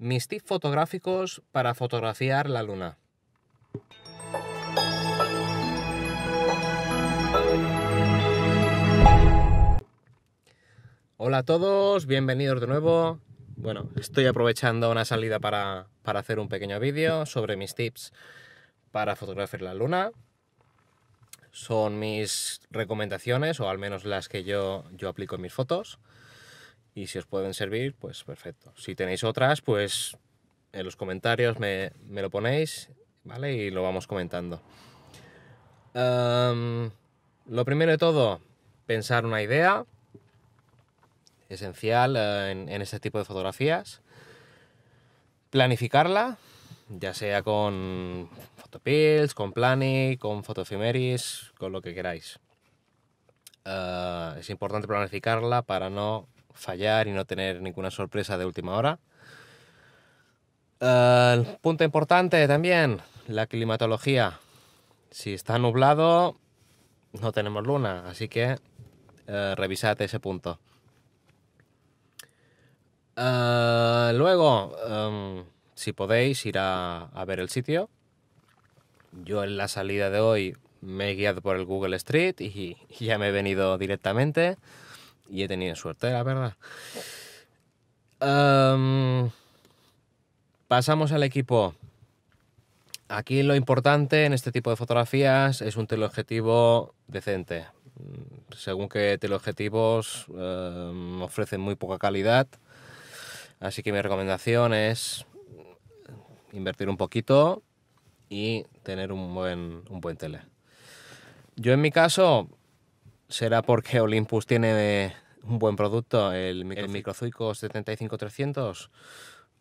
Mis tips fotográficos para fotografiar la luna. Hola a todos, bienvenidos de nuevo. Bueno, estoy aprovechando una salida para, hacer un pequeño vídeo sobre mis tips para fotografiar la luna. Son mis recomendaciones, o al menos las que yo, yo aplico en mis fotos y si os pueden servir, pues perfecto. Si tenéis otras, pues en los comentarios me, lo ponéis, ¿vale? Y lo vamos comentando. lo primero de todo, pensar una idea esencial eh, en, este tipo de fotografías. Planificarla, ya sea con Photopills, con Plani, con Photophimeris, con lo que queráis. Eh, es importante planificarla para no fallar y no tener ninguna sorpresa de última hora. Ah, punto importante también, la climatología. Si está nublado, no tenemos luna, así que eh, revisad ese punto. Ah, luego, em, si podéis ir a, ver el sitio. Yo en la salida de hoy me he guiado por el Google Street y ya me he venido directamente. Y he tenido suerte, la verdad. Em, pasamos al equipo. Aquí lo importante en este tipo de fotografías es un teleobjetivo decente. Según que teleobjetivos em, ofrecen muy poca calidad. Así que mi recomendación es invertir un poquito y tener un buen, un buen tele. Yo en mi caso será porque Olympus tiene eh, un buen producto, el, micro, Microzuico 75300,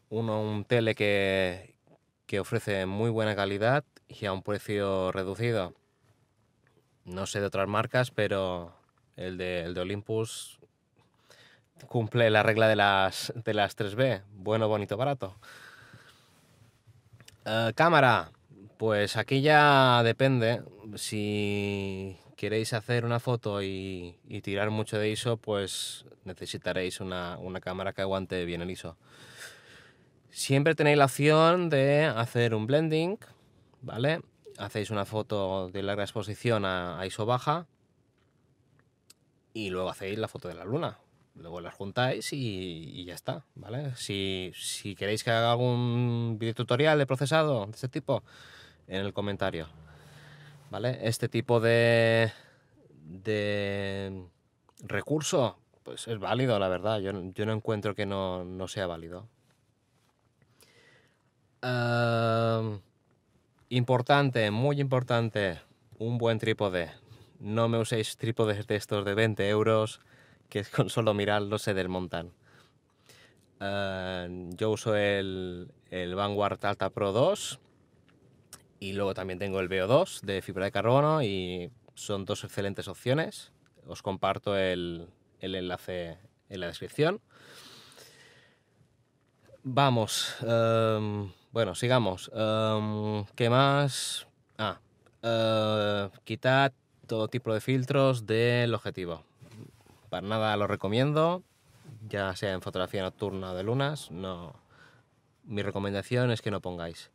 uno, un tele que, ofrece muy buena calidad y a un precio reducido. No sé de otras marcas, pero el de, Olympus cumple la regla de las, de las 3B. Bueno, bonito, barato. Eh, cámara. Pues aquí ya depende. Si queréis hacer una foto y, tirar mucho de ISO, pues necesitaréis una, cámara que aguante bien el ISO. Siempre tenéis la opción de hacer un blending, ¿vale? Hacéis una foto de larga exposición a, ISO baja y luego hacéis la foto de la luna. Luego la juntáis y, ya está, ¿vale? Si, si queréis que haga algún video tutorial de procesado de este tipo, en el comentario. Este tipo de, recurso, pues es válido, la verdad. Yo, no encuentro que no, sea válido. importante, muy importante, un buen trípode. No me uséis trípodes de estos de 20 euros, que con solo mirarlos se desmontan. yo uso el Vanguard Alta Pro 2, y luego también tengo el BO2 de fibra de carbono y son dos excelentes opciones. Os comparto el, enlace en la descripción. Vamos, em, bueno, sigamos. Em, ¿Qué más? Ah, eh, todo tipo de filtros del objetivo. Para nada lo recomiendo, ya sea en fotografía nocturna o de lunas, no. Mi recomendación es que no pongáis.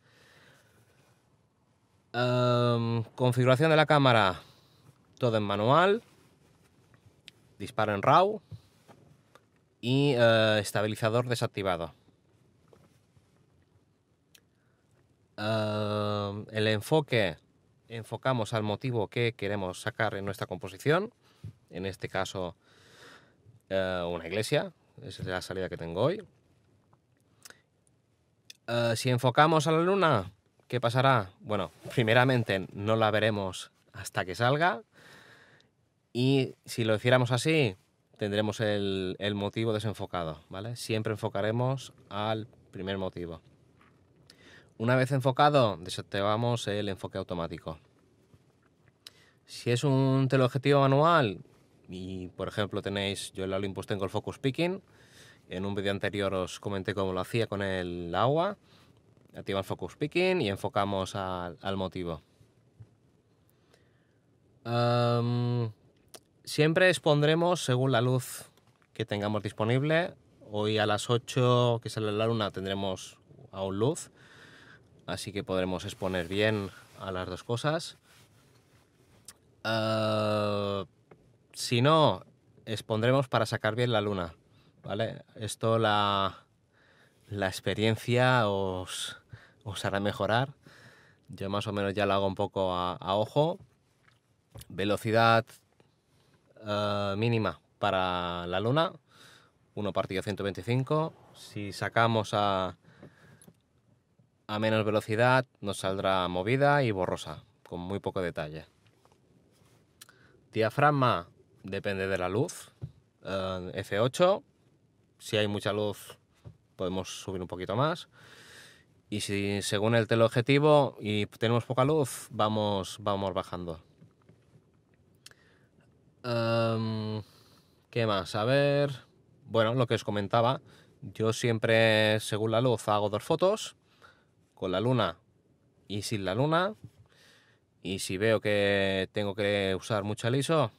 Em, configuración de la cámara, todo en manual, disparo en RAW y eh, estabilizador desactivado. Em, el enfoque, enfocamos al motivo que queremos sacar en nuestra composición, en este caso eh, una iglesia, esa es la salida que tengo hoy. Eh, si enfocamos a la luna, ¿Qué pasará? Bueno, primeramente no la veremos hasta que salga. Y si lo hiciéramos así, tendremos el, motivo desenfocado, ¿vale? Siempre enfocaremos al primer motivo. Una vez enfocado, desactivamos el enfoque automático. Si es un teleobjetivo manual, y por ejemplo tenéis, yo lo Olympus tengo el Focus Picking, en un vídeo anterior os comenté cómo lo hacía con el agua, Activa el focus picking y enfocamos al, motivo. siempre expondremos según la luz que tengamos disponible. Hoy a las 8 que sale la luna tendremos aún luz, así que podremos exponer bien a las dos cosas. Ah, si no, expondremos para sacar bien la luna. ¿Vale? Esto la, la experiencia os, hará mejorar. Yo más o menos ya lo hago un poco a, ojo. Velocidad eh, mínima para la luna, 1 partido 125. Si sacamos a, a menos velocidad nos saldrá movida y borrosa, con muy poco detalle. Diafragma depende de la luz, eh, F8. Si hay mucha luz podemos subir un poquito más. Y si según el teleobjetivo y tenemos poca luz, vamos, vamos bajando. Em, ¿Qué más? A ver. Bueno, lo que os comentaba. Yo siempre, según la luz, hago dos fotos. Con la luna y sin la luna. Y si veo que tengo que usar mucha liso,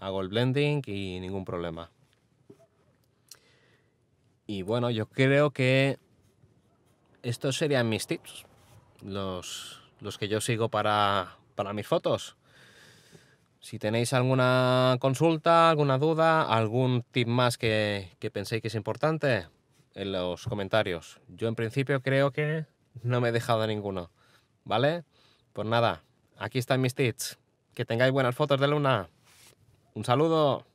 hago el blending y ningún problema. Y bueno, yo creo que estos serían mis tips, los, los que yo sigo para, mis fotos. Si tenéis alguna consulta, alguna duda, algún tip más que, que, penséis que es importante, en los comentarios. Yo en principio creo que no me he dejado ninguno. ¿Vale? Pues nada, aquí están mis tips. Que tengáis buenas fotos de luna. Un saludo.